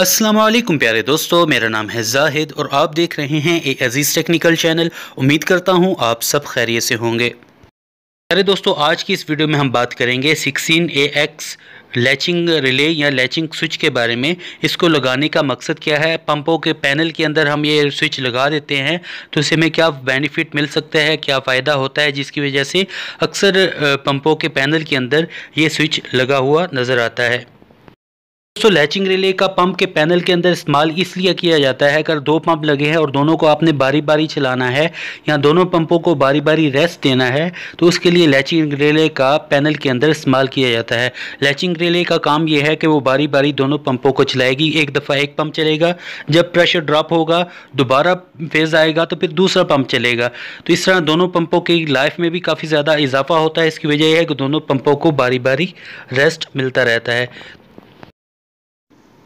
असलम प्यारे दोस्तों मेरा नाम है जाहिद और आप देख रहे हैं ए अज़ीज़ टेक्निकल चैनल उम्मीद करता हूँ आप सब खैरियत से होंगे प्यारे दोस्तों आज की इस वीडियो में हम बात करेंगे 16 ए एक्स लैचिंग रिले या लैचिंग स्विच के बारे में इसको लगाने का मकसद क्या है पंपों के पैनल के अंदर हम ये स्विच लगा देते हैं तो इससे हमें क्या बेनिफिट मिल सकता है क्या फ़ायदा होता है जिसकी वजह से अक्सर पंपों के पैनल के अंदर ये स्विच लगा हुआ नज़र आता है दोस्तों लैचिंग रिले का पंप के पैनल के अंदर इस्तेमाल इसलिए किया जाता है अगर दो पंप लगे हैं और दोनों को आपने बारी बारी चलाना है या दोनों पंपों को बारी बारी रेस्ट देना है तो उसके लिए लैचिंग रिले का पैनल के अंदर इस्तेमाल किया जाता है लैचिंग रिले का काम यह है कि वो बारी बारी दोनों पंपों को चलाएगी एक दफ़ा एक पंप चलेगा जब प्रेशर ड्रॉप होगा दोबारा फेज आएगा तो फिर दूसरा पंप चलेगा तो इस तरह दोनों पंपों की लाइफ में भी काफ़ी ज़्यादा इजाफा होता है इसकी वजह यह है कि दोनों पंपों को बारी बारी रेस्ट मिलता रहता है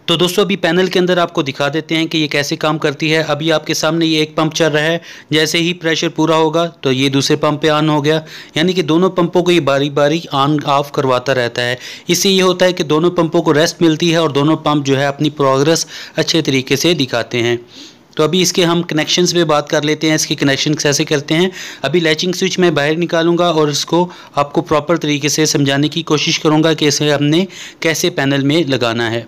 तो दोस्तों अभी पैनल के अंदर आपको दिखा देते हैं कि ये कैसे काम करती है अभी आपके सामने ये एक पंप चल रहा है जैसे ही प्रेशर पूरा होगा तो ये दूसरे पंप पे ऑन हो गया यानी कि दोनों पंपों को ये बारी बारी ऑन ऑफ करवाता रहता है इससे ये होता है कि दोनों पंपों को रेस्ट मिलती है और दोनों पंप जो है अपनी प्रोग्रेस अच्छे तरीके से दिखाते हैं तो अभी इसके हम कनेक्शन पर बात कर लेते हैं इसके कनेक्शन कैसे करते हैं अभी लैचिंग स्विच मैं बाहर निकालूंगा और इसको आपको प्रॉपर तरीके से समझाने की कोशिश करूँगा कि इसे हमने कैसे पैनल में लगाना है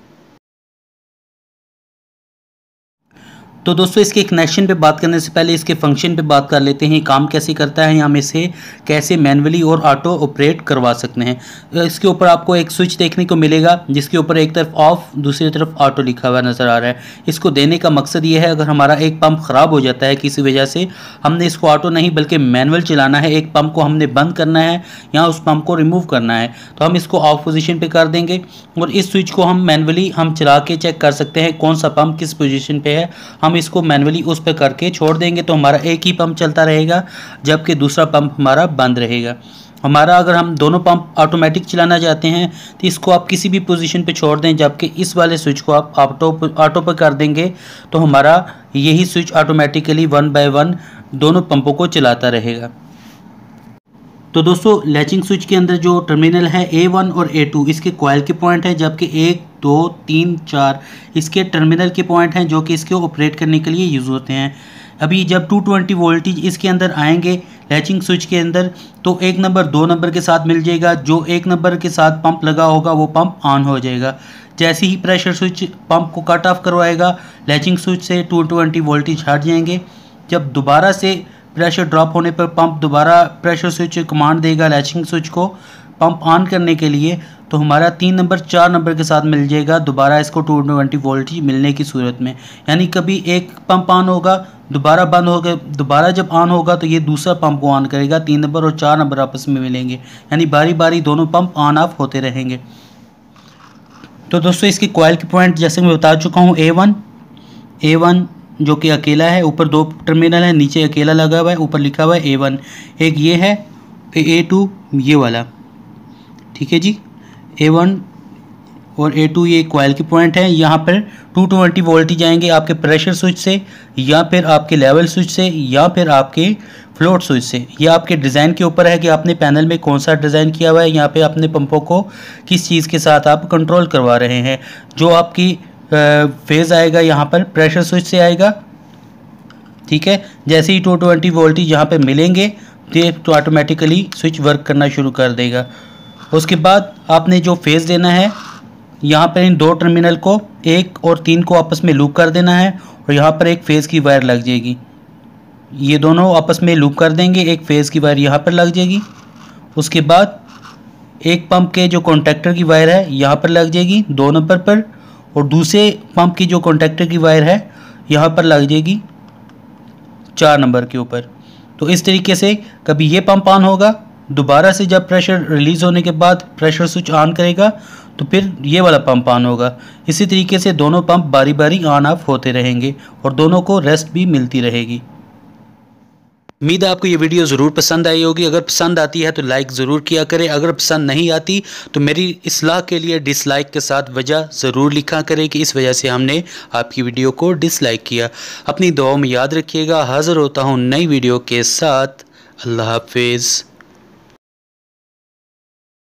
तो दोस्तों इसके कनेक्शन पे बात करने से पहले इसके फंक्शन पे बात कर लेते हैं काम कैसे करता है हम इसे कैसे मैनुअली और ऑटो ऑपरेट करवा सकते हैं तो इसके ऊपर आपको एक स्विच देखने को मिलेगा जिसके ऊपर एक तरफ ऑफ दूसरी तरफ ऑटो लिखा हुआ नज़र आ रहा है इसको देने का मकसद ये है अगर हमारा एक पंप ख़राब हो जाता है किसी वजह से हमने इसको ऑटो नहीं बल्कि मैनुअल चलाना है एक पंप को हमने बंद करना है या उस पंप को रिमूव करना है तो हम इसको ऑफ पोजिशन पर कर देंगे और इस स्विच को हम मैनुअली हम चला के चेक कर सकते हैं कौन सा पंप किस पोजिशन पर है हम हम इसको मैनुअली उस पर करके छोड़ देंगे तो हमारा एक ही पंप चलता रहेगा जबकि दूसरा पंप हमारा बंद रहेगा हमारा अगर हम दोनों पंप ऑटोमेटिक चलाना चाहते हैं तो इसको आप किसी भी पोजीशन पे छोड़ दें जबकि इस वाले स्विच को आप ऑटो ऑटो पर कर देंगे तो हमारा यही switch automatically one by one दोनों पंपों को चलाता रहेगा तो दोस्तों लैचिंग स्विच के अंदर जो टर्मिनल है ए वन और ए टू इसके कॉयल के पॉइंट हैं जबकि एक दो तीन चार इसके टर्मिनल के पॉइंट हैं जो कि इसके ऑपरेट करने के लिए यूज़ होते हैं अभी जब 220 ट्वेंटी वोल्टेज इसके अंदर आएंगे लैचिंग स्विच के अंदर तो एक नंबर दो नंबर के साथ मिल जाएगा जो एक नंबर के साथ पंप लगा होगा वो पंप ऑन हो जाएगा जैसे ही प्रेशर स्विच पंप को कट ऑफ करवाएगा लैचिंग स्विच से 220 ट्वेंटी वोल्टेज हट जाएंगे जब दोबारा से प्रेशर ड्रॉप होने पर पंप दोबारा प्रेशर स्विच कमांड देगा लैचिंग स्विच को पंप ऑन करने के लिए तो हमारा तीन नंबर चार नंबर के साथ मिल जाएगा दोबारा इसको टू ट्वेंटी वोल्ट ही मिलने की सूरत में यानी कभी एक पंप ऑन होगा दोबारा बंद हो गया दोबारा जब ऑन होगा तो ये दूसरा पंप को ऑन करेगा तीन नंबर और चार नंबर आपस में मिलेंगे यानी बारी बारी दोनों पंप ऑन ऑफ होते रहेंगे तो दोस्तों इसकी कॉयल के पॉइंट जैसे मैं बता चुका हूँ ए वन ए वन जो कि अकेला है ऊपर दो टर्मिनल है नीचे अकेला लगा हुआ है ऊपर लिखा हुआ है ए वन एक ये है ए टू ये वाला ठीक है जी ए वन और ए टू ये कोयल की पॉइंट है यहाँ पर 220 ट्वेंटी वोल्टेज जाएंगे आपके प्रेशर स्विच से या फिर आपके लेवल स्विच से या फिर आपके फ्लोट स्विच से ये आपके डिज़ाइन के ऊपर है कि आपने पैनल में कौन सा डिज़ाइन किया हुआ है यहाँ पे अपने पंपों को किस चीज़ के साथ आप कंट्रोल करवा रहे हैं जो आपकी फेज़ आएगा यहाँ पर प्रेशर स्विच से आएगा ठीक है जैसे ही टू ट्वेंटी वोल्टेज यहाँ पर मिलेंगे तो ऑटोमेटिकली स्विच वर्क करना शुरू कर देगा उसके बाद आपने जो फेस देना है यहाँ पर इन दो टर्मिनल को एक और तीन को आपस में लूप कर देना है और यहाँ पर एक फेज़ की वायर लग जाएगी ये दोनों आपस में लूप कर देंगे एक फेज़ की वायर यहाँ पर लग जाएगी उसके बाद एक पंप के जो कॉन्ट्रैक्टर की वायर है यहाँ पर लग जाएगी दो नंबर पर और दूसरे पंप की जो कॉन्ट्रैक्टर की वायर है यहाँ पर लग जाएगी चार नंबर के ऊपर तो इस तरीके से कभी ये पंप ऑन होगा दोबारा से जब प्रेशर रिलीज़ होने के बाद प्रेशर स्विच ऑन करेगा तो फिर ये वाला पंप ऑन होगा इसी तरीके से दोनों पंप बारी बारी ऑन ऑफ होते रहेंगे और दोनों को रेस्ट भी मिलती रहेगी उम्मीद है आपको ये वीडियो ज़रूर पसंद आई होगी अगर पसंद आती है तो लाइक ज़रूर किया करें अगर पसंद नहीं आती तो मेरी इसलाह के लिए डिसलाइक के साथ वजह ज़रूर लिखा करें कि इस वजह से हमने आपकी वीडियो को डिसलाइक किया अपनी दुआओं में याद रखिएगा हाज़िर होता हूँ नई वीडियो के साथ अल्लाह हाफिज़